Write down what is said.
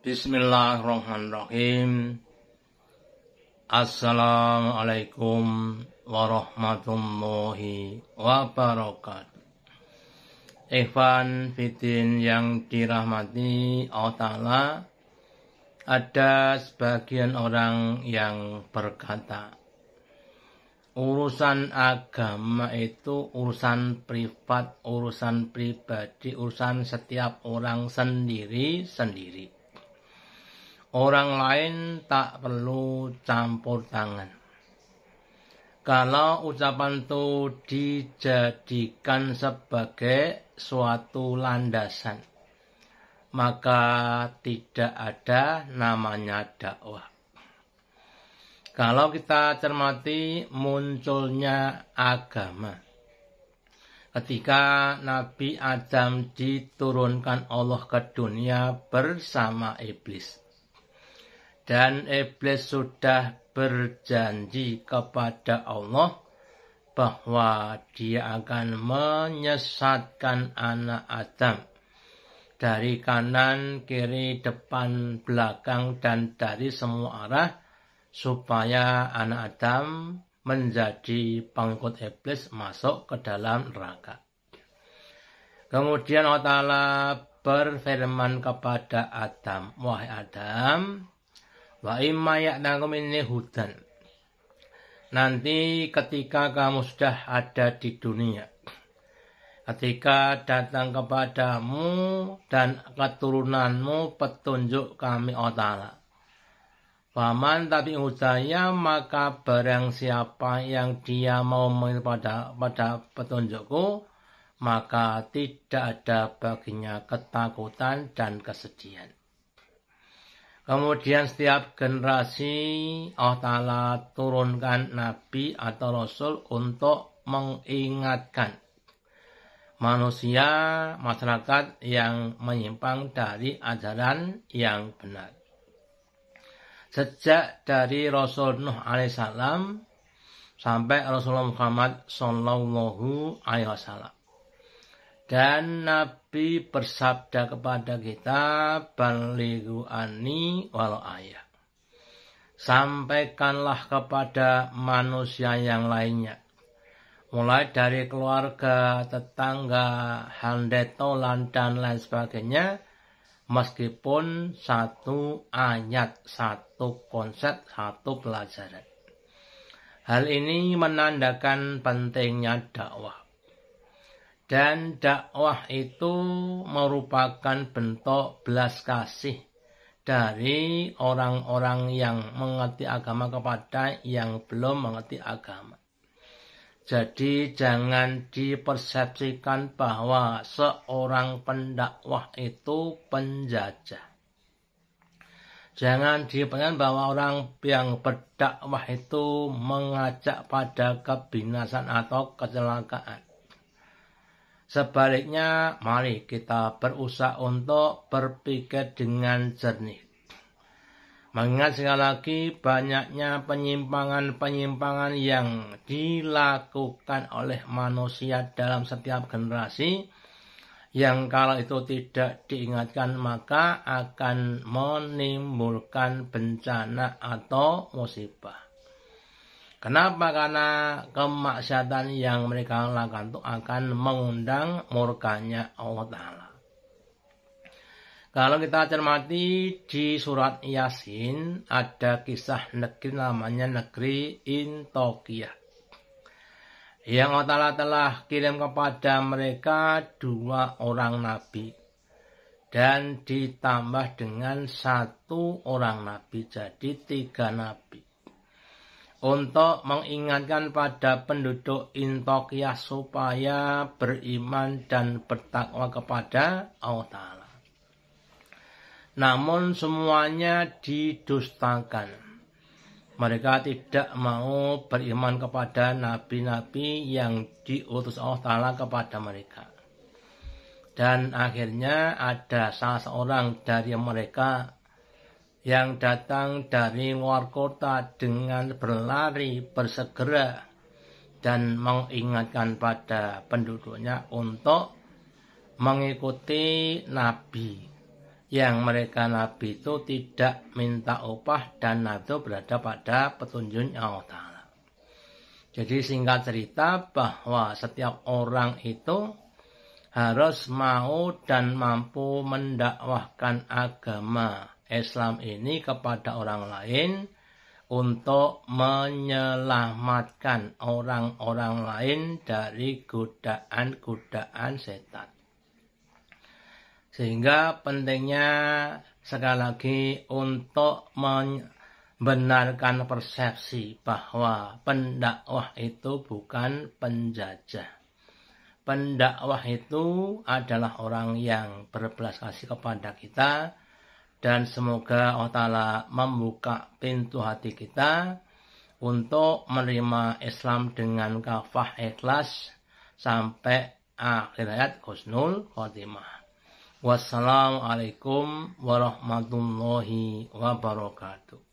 Bismillahirrahmanirrahim. Assalamualaikum warahmatullahi wabarakatuh. Ikhwan Fitin yang dirahmati Allah Ta'ala, ada sebagian orang yang berkata, urusan agama itu urusan privat, urusan pribadi, urusan setiap orang sendiri-sendiri Orang lain tak perlu campur tangan. Kalau ucapan itu dijadikan sebagai suatu landasan, maka tidak ada namanya dakwah. Kalau kita cermati munculnya agama. Ketika Nabi Adam diturunkan Allah ke dunia bersama iblis. Dan iblis sudah berjanji kepada Allah bahwa dia akan menyesatkan anak Adam dari kanan, kiri, depan, belakang, dan dari semua arah supaya anak Adam menjadi pangkut iblis masuk ke dalam neraka. Kemudian Allah Ta'ala berfirman kepada Adam, Wahai Adam, Wa imma ya'nakum ini hudan. Nanti ketika kamu sudah ada di dunia, ketika datang kepadamu dan keturunanmu petunjuk kami otala. Paman tapi hudaya maka barang siapa yang dia mau mengikuti pada, pada petunjukku, maka tidak ada baginya ketakutan dan kesedihan. Kemudian setiap generasi Allah Ta'ala turunkan Nabi atau Rasul untuk mengingatkan manusia, masyarakat yang menyimpang dari ajaran yang benar. Sejak dari Rasul Nuh alaihissalam sampai Rasulullah Muhammad Sallallahu alaihi wasallam. Dan Nabi bersabda kepada kita, Baligu ani wal ayah. Sampaikanlah kepada manusia yang lainnya. Mulai dari keluarga, tetangga, handetolan, dan lain sebagainya. Meskipun satu ayat, satu konsep, satu pelajaran. Hal ini menandakan pentingnya dakwah dan dakwah itu merupakan bentuk belas kasih dari orang-orang yang mengerti agama kepada yang belum mengerti agama. Jadi jangan dipersepsikan bahwa seorang pendakwah itu penjajah. Jangan dipersepsikan bahwa orang yang berdakwah itu mengajak pada kebinasan atau kecelakaan. Sebaliknya, mari kita berusaha untuk berpikir dengan jernih. Mengingat sekali lagi banyaknya penyimpangan-penyimpangan yang dilakukan oleh manusia dalam setiap generasi yang kalau itu tidak diingatkan maka akan menimbulkan bencana atau musibah. Kenapa? Karena kemaksiatan yang mereka lakukan itu akan mengundang murkanya Allah Ta'ala. Kalau kita cermati di surat Yasin ada kisah negeri namanya negeri Intokia. Yang Allah Ta'ala telah kirim kepada mereka dua orang nabi. Dan ditambah dengan satu orang nabi. Jadi tiga nabi untuk mengingatkan pada penduduk Intokia supaya beriman dan bertakwa kepada Allah Ta'ala. Namun semuanya didustakan. Mereka tidak mau beriman kepada nabi-nabi yang diutus Allah Ta'ala kepada mereka. Dan akhirnya ada salah seorang dari mereka yang datang dari luar kota dengan berlari bersegera dan mengingatkan pada penduduknya untuk mengikuti nabi yang mereka nabi itu tidak minta upah dan nabi berada pada petunjuk Allah Ta'ala. Jadi singkat cerita bahwa setiap orang itu harus mau dan mampu mendakwahkan agama Islam ini kepada orang lain untuk menyelamatkan orang-orang lain dari godaan-godaan setan. Sehingga pentingnya sekali lagi untuk membenarkan persepsi bahwa pendakwah itu bukan penjajah. Pendakwah itu adalah orang yang berbelas kasih kepada kita, dan semoga Allah Ta'ala membuka pintu hati kita untuk menerima Islam dengan kafah ikhlas sampai akhir hayat khusnul khotimah. Wassalamualaikum warahmatullahi wabarakatuh.